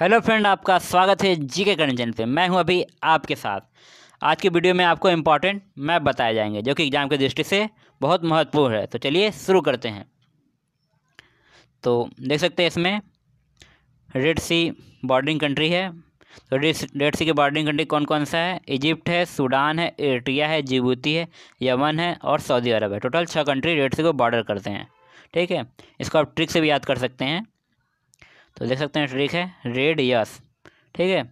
hello friend आपका स्वागत है जी के करंट चैनल पे मैं हूं अभी आपके साथ आज की वीडियो में आपको इम्पॉर्टेंट मैप बताए जाएंगे जो कि एग्ज़ाम की दृष्टि से बहुत महत्वपूर्ण है तो चलिए शुरू करते हैं तो देख सकते हैं इसमें रेड सी बॉर्डरिंग कंट्री है तो रेड सी की बॉर्डरिंग कंट्री कौन कौन सा है इजिप्ट है सूडान है एट्रिया है जिबूती है यमन है और सऊदी अरब है टोटल छः कंट्री रेड सी को बॉर्डर करते हैं ठीक है इसको आप ट्रिक से भी याद कर सकते हैं तो देख सकते हैं ट्रिक है रेड यस ठीक है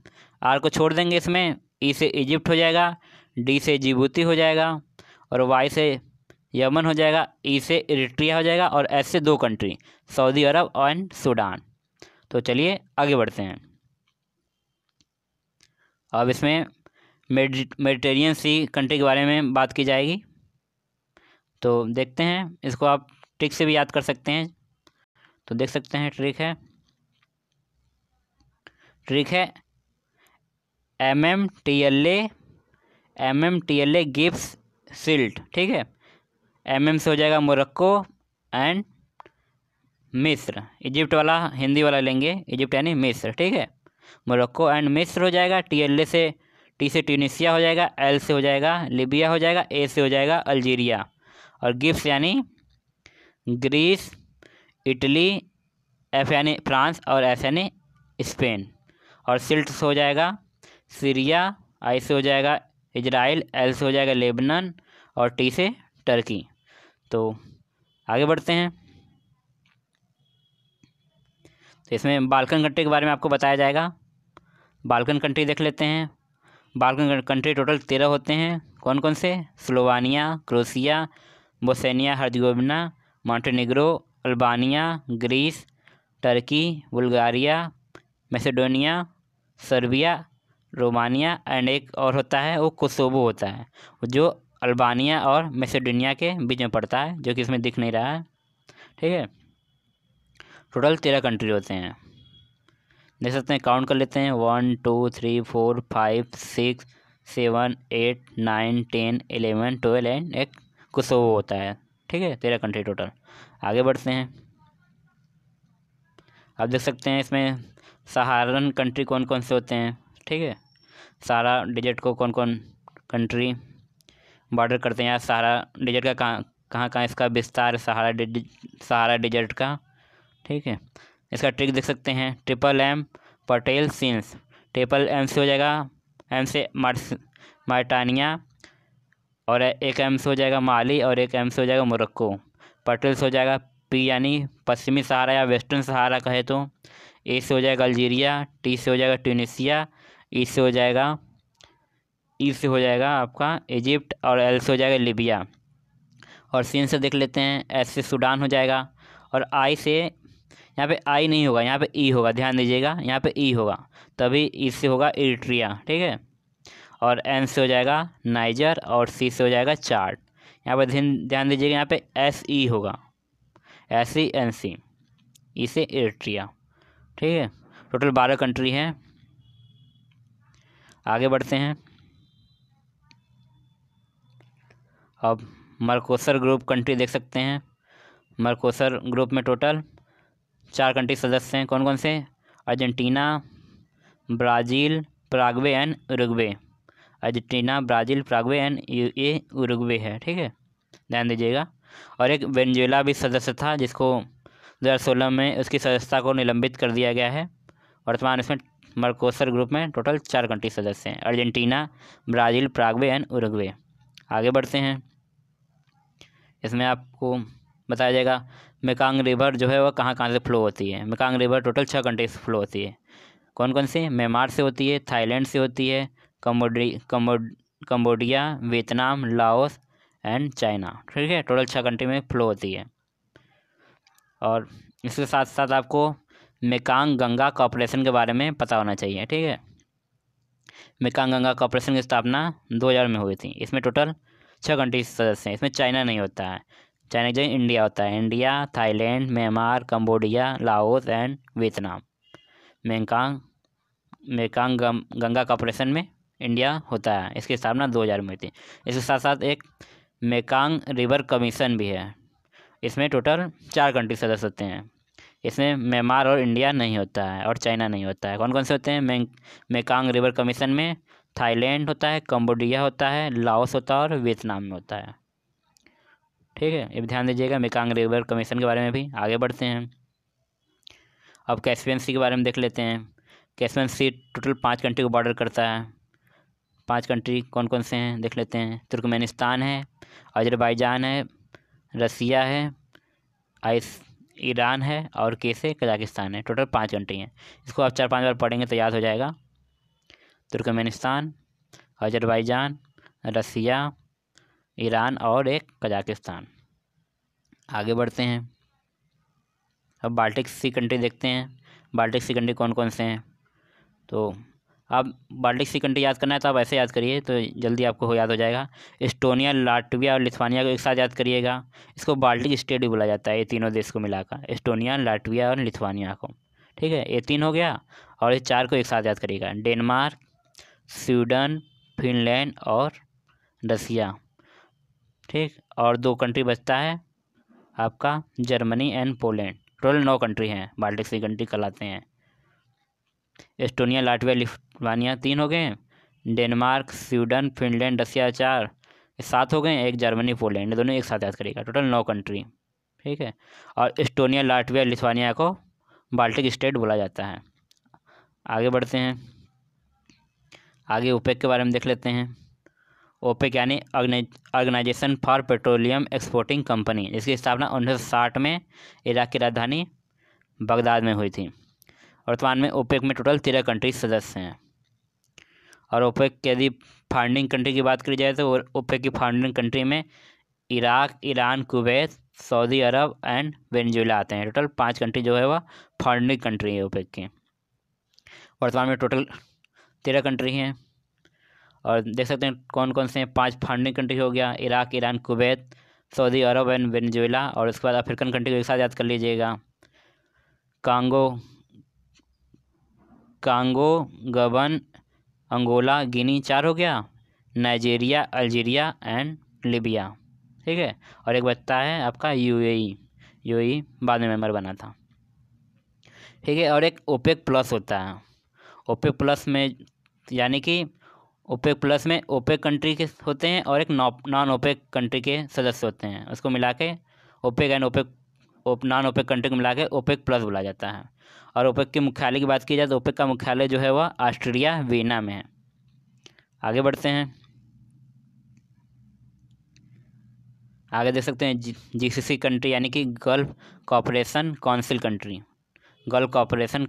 आर को छोड़ देंगे इसमें ई से इजिप्ट हो जाएगा डी से जिबूती हो जाएगा और वाई से यमन हो जाएगा ई से इरिट्रिया हो जाएगा और एस से दो country Saudi Arab and Sudan तो चलिए आगे बढ़ते हैं अब इसमें मेडिटेरियन सी कंट्री के बारे में बात की जाएगी तो देखते हैं इसको आप ट्रिक से भी याद कर सकते हैं तो देख सकते हैं ट्रिक है ट्रिक है M M T L A M M T L A GIPS SILT ठीक है एम एम से हो जाएगा मोरक्को एंड मिस्र इजिप्ट वाला हिंदी वाला लेंगे इजिप्ट यानी मिस्र ठीक है मोरक्को एंड मिस्र हो जाएगा टी एल ए से टी से ट्यूनिशिया हो जाएगा एल से हो जाएगा लिबिया हो जाएगा ए से हो जाएगा अल्जीरिया और गिप्स यानी ग्रीस इटली एफ यानी फ्रांस और एस यानी स्पेन और सिल्ट्स हो जाएगा सीरिया आई से हो जाएगा इजराइल एल से हो जाएगा लेबनन और टी से टर्की तो आगे बढ़ते हैं तो इसमें बालकन कंट्री के बारे में आपको बताया जाएगा बालकन कंट्री देख लेते हैं बालकन कंट्री टोटल तेरह होते हैं कौन कौन से Slovenia Croatia Bosnia Herzegovina Montenegro Albania Greece Turkey Bulgaria Macedonia Serbia Romania and एक और होता है वो कोसोबो होता है जो अल्बानिया और मेसिडोनिया के बीच में पड़ता है जो कि इसमें दिख नहीं रहा है ठीक है टोटल तेरह कंट्री होते हैं देख सकते हैं काउंट कर लेते हैं one two three four five six seven eight nine ten eleven twelve and एक कुसोवो होता है ठीक है तेरह कंट्री टोटल आगे बढ़ते हैं आप देख सकते हैं इसमें सहारन कंट्री कौन कौन से होते हैं ठीक है सारा डिजिट को कौन कौन कंट्री बॉर्डर करते हैं या सारा डिजिट का कहाँ कहाँ कहाँ इसका विस्तार सहारा डिज सहारा डिजिट का ठीक है इसका ट्रिक देख सकते हैं ट्रिपल एम पटेल सीन्स ट्रिपल एम से हो जाएगा एम से मार्टानिया और एक एम से हो जाएगा माली और एक एम से हो जाएगा मोरक्को पटेल से हो जाएगा पी यानी पश्चिमी सहारा या वेस्टर्न सहारा कहे तो ए से हो जाएगा अल्जीरिया टी से हो जाएगा ट्यूनिशिया ई से हो जाएगा ई से हो जाएगा आपका इजिप्ट और एल से हो जाएगा लीबिया और सीन से देख लेते हैं एस से सूडान हो जाएगा और आई से यहाँ पे आई नहीं होगा यहाँ पे ई होगा ध्यान दीजिएगा यहाँ पे ई होगा तभी ई से होगा इरिट्रिया ठीक है और एन से हो जाएगा नाइजर और सी से हो जाएगा चार्ट यहाँ पर ध्यान दीजिएगा यहाँ पे एस ई होगा एसी एन सी इसे एट्रिया ठीक है टोटल बारह कंट्री हैं आगे बढ़ते हैं अब मरकोसर ग्रुप कंट्री देख सकते हैं मरकोसर ग्रुप में टोटल चार कंट्री सदस्य हैं कौन कौन से Argentina Brazil Paraguay and Uruguay Argentina Brazil Paraguay and ये उरुग्वे है ठीक है ध्यान दीजिएगा और एक वेंजुला भी सदस्य था जिसको सोलह में उसकी सदस्यता को निलंबित कर दिया गया है वर्तमान इसमें मरकोसर ग्रुप में टोटल चार कंट्री सदस्य हैं Argentina Brazil Paraguay and Uruguay आगे बढ़ते हैं इसमें आपको बताया जाएगा मेकांग रिवर जो है वह कहाँ कहाँ से फ्लो होती है मेकांग रिवर टोटल छः कंट्री से फ्लो होती है कौन कौन सी म्यांमार से होती है थाईलैंड से होती है कम्बोडी कम्बोड Cambodia Vietnam Laos and China ठीक है टोटल छः कंट्री में फ्लो होती है और इसके साथ साथ आपको मेकांग गंगा कॉपरेशन के बारे में पता होना चाहिए ठीक है मेकांग गंगा कॉपरेशन की स्थापना हज़ार में हुई थी इसमें टोटल छः कंट्री सदस्य हैं इसमें चाइना नहीं होता है चाइना की जगह इंडिया होता है India Thailand Myanmar Cambodia Laos and Vietnam Mekong Mekong Ganga cooperation में इंडिया होता है इसकी स्थापना 2000 में हुई थी इसके साथ साथ एक मेकांग रिवर कमीशन भी है इसमें टोटल चार कंट्री सदस्य होते हैं इसमें म्यांमार और इंडिया नहीं होता है और चाइना नहीं होता है कौन कौन से होते हैं मे मेकांग रिवर कमीशन में थाईलैंड होता है कम्बोडिया होता है लाओस होता है और वियतनाम में होता है ठीक है ये भी ध्यान दीजिएगा मेकांग रिवर कमीशन के बारे में भी आगे बढ़ते हैं अब कैसपियन सी के बारे में देख लेते हैं कैसपियन सी टोटल पाँच कंट्री को बॉर्डर करता है पांच कंट्री कौन कौन से हैं देख लेते हैं तुर्कमेनिस्तान है अजरबैजान है रसिया है आइस ईरान है और के से कजाकिस्तान है टोटल पाँच कंट्री हैं इसको आप चार पाँच बार पढ़ेंगे तो याद हो जाएगा तुर्कमेनिस्तान अजरबैजान रसिया ईरान और एक कजाकिस्तान आगे बढ़ते हैं अब बाल्टिक सी कंट्री देखते हैं बाल्टिक सी कंट्री कौन कौन से हैं तो आप बाल्टिक सी कंट्री याद करना है तो आप ऐसे याद करिए तो जल्दी आपको हो याद हो जाएगा एस्टोनिया लाटविया और लिथवानिया को एक साथ याद करिएगा इसको बाल्टिक स्टेट भी बोला जाता है ये तीनों देश को मिलाकर एस्टोनिया लाटविया और लिथवानिया को ठीक है ये तीन हो गया और ये चार को एक साथ याद करिएगा डेनमार्क स्वीडन फिनलैंड और रसिया ठीक और दो कंट्री बचता है आपका जर्मनी एंड पोलैंड टोटल नौ कंट्री हैं बाल्टिक सी कंट्री कहलाते हैं एस्टोनिया लाटविया लिथुआनिया तीन हो गए डेनमार्क स्वीडन फिनलैंड रसिया चार सात हो गए एक जर्मनी पोलैंड दोनों एक साथ याद करेगा टोटल नौ कंट्री ठीक है और एस्टोनिया लाटविया लिथवानिया को बाल्टिक स्टेट बोला जाता है आगे बढ़ते हैं आगे ओपेक के बारे में देख लेते हैं ओपेक यानी organisation for petroleum exporting company जिसकी स्थापना उन्नीस में इराक की राजधानी बगदाद में हुई थी वर्तमान में ओपेक में टोटल तेरह कंट्री सदस्य हैं और ओपेक के यदि फाउंडिंग कंट्री की बात करी जाए तो ओपेक की फाउंडिंग कंट्री में Iraq Iran Kuwait Saudi Arab and Venezuela आते हैं टोटल पांच कंट्री जो है वह फाउंडिंग कंट्री है ओपेक की वर्तमान में टोटल तेरह कंट्री हैं और देख सकते हैं कौन कौन से पाँच फाउंडिंग कंट्री हो गया Iraq Iran Kuwait Saudi Arab and Venezuela और उसके बाद अफ्रीकन कंट्री को एक साथ याद कर लीजिएगा Congo Congo Gabon Angola Guinea चार हो गया नाइजीरिया अल्जीरिया एंड लीबिया ठीक है और एक बचता है आपका यूएई यूएई बाद में मेंबर बना था ठीक है और एक ओपेक प्लस होता है ओपेक प्लस में यानी कि ओपेक प्लस में ओपेक कंट्री के होते हैं और एक नॉन ओपेक कंट्री के सदस्य होते हैं उसको मिला के ओपेक एंड ओपेक ओप नॉन ओपेक कंट्री को मिला के ओपेक प्लस बोला जाता है और ओपेक के मुख्यालय की बात की जाए तो ओपेक का मुख्यालय जो है वह ऑस्ट्रेलिया वीना में है आगे बढ़ते हैं आगे देख सकते हैं जी सी सी कंट्री यानी कि Gulf cooperation council country Gulf cooperation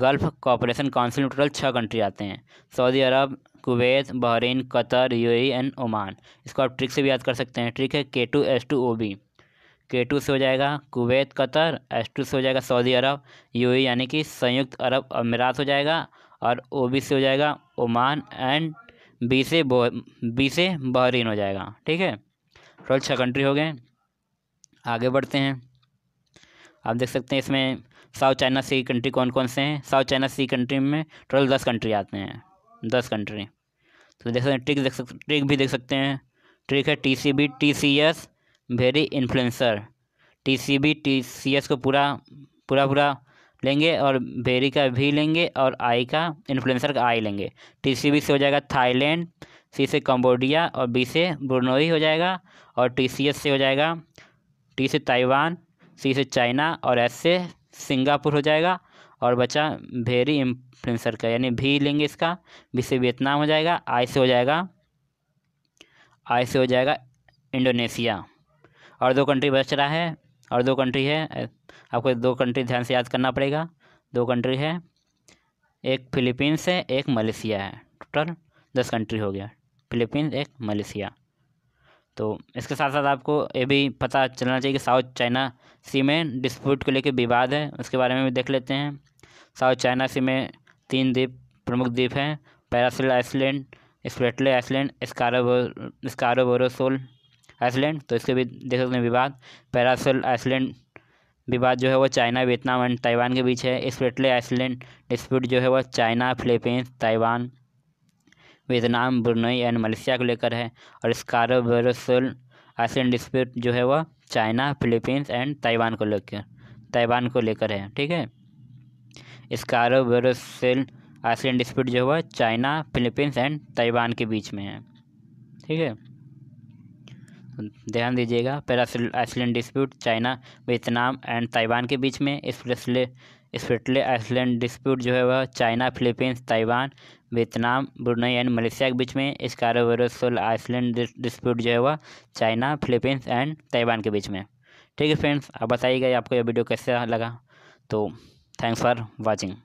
Gulf cooperation council में टोटल छः कंट्री आते हैं Saudi Arab Kuwait Bahrain Qatar UAE and Oman इसको आप ट्रिक से भी याद कर सकते हैं ट्रिक है K two S two O B K two से हो जाएगा कुवैत कतर एस टू से हो जाएगा सऊदी अरब यू यानी कि संयुक्त अरब अमीरात हो जाएगा और ओ बी से हो जाएगा ओमान एंड बी से बी से बहरीन हो जाएगा ठीक है टोटल छः कंट्री हो गए आगे बढ़ते हैं आप देख सकते हैं इसमें साउथ चाइना सी कंट्री कौन कौन से हैं साउथ चाइना सी कंट्री में टोटल दस कंट्री आते हैं दस कंट्री तो देख सकते हैं ट्रिक देख सकते ट्रिक भी देख सकते हैं ट्रिक है T C B T C S very influencer T C B T C S को पूरा पूरा पूरा लेंगे और वेरी का भी लेंगे और आई का इन्फ्लुएंसर का आई लेंगे टी सी बी से हो जाएगा थाईलैंड सी से कम्बोडिया और बी से ब्रुनोई हो जाएगा और टी सी एस से हो जाएगा टी से ताइवान सी से चाइना और एस से सिंगापुर हो जाएगा और बचा भेरी इन्फ्लुएंसर का यानी भी लेंगे इसका बी से वियतनाम हो जाएगा आई से हो जाएगा आई से हो जाएगा इंडोनेशिया और दो कंट्री बच रहा है और दो कंट्री है आपको दो कंट्री ध्यान से याद करना पड़ेगा दो कंट्री है एक फिलीपींस है एक मलेशिया है टोटल दस कंट्री हो गया फिलीपींस एक मलेशिया तो इसके साथ साथ आपको ये भी पता चलना चाहिए कि साउथ चाइना सी में डिस्प्यूट को लेकर विवाद है उसके बारे में भी देख लेते हैं साउथ चाइना सी में तीन द्वीप प्रमुख द्वीप हैं पैरासिल आइसलैंड स्पेटले आइसलैंड स्कारोबो स्कारोबोरोसोल आइसलैंड तो इसके भी देख सकते हैं विवाद पैरासोल आइसलैंड विवाद जो है वो चाइना वियतनाम एंड ताइवान के बीच है स्पेटले आइसलैंड डिस्प्यूट जो है वह China Philippines Taiwan Vietnam Brunei and Malaysia को लेकर है और स्कारो बेरोसोल आइसलैंड डिस्प्यूट जो है वह चाइना फिलीपींस एंड ताइवान को लेकर ताइवान को लेकर है ठीक है स्कारो बेरोसेल आइसलैंड डिस्प्यूट जो है वह चाइना फिलीपींस एंड ताइवान के बीच में है ठीक है ध्यान दीजिएगा island dispute China Vietnam and Taiwan के बीच में इस स्पेटले आइसलैंड डिस्प्यूट जो है वह China Philippines Taiwan Vietnam Brunei and Malaysia के बीच में इस वेरोसोल आइसलैंड डिस्प्यूट जो है वह चाइना फिलीपींस एंड ताइवान के बीच में ठीक है फ्रेंड्स आप बताइएगा आपको यह वीडियो कैसा लगा तो थैंक्स फॉर वॉचिंग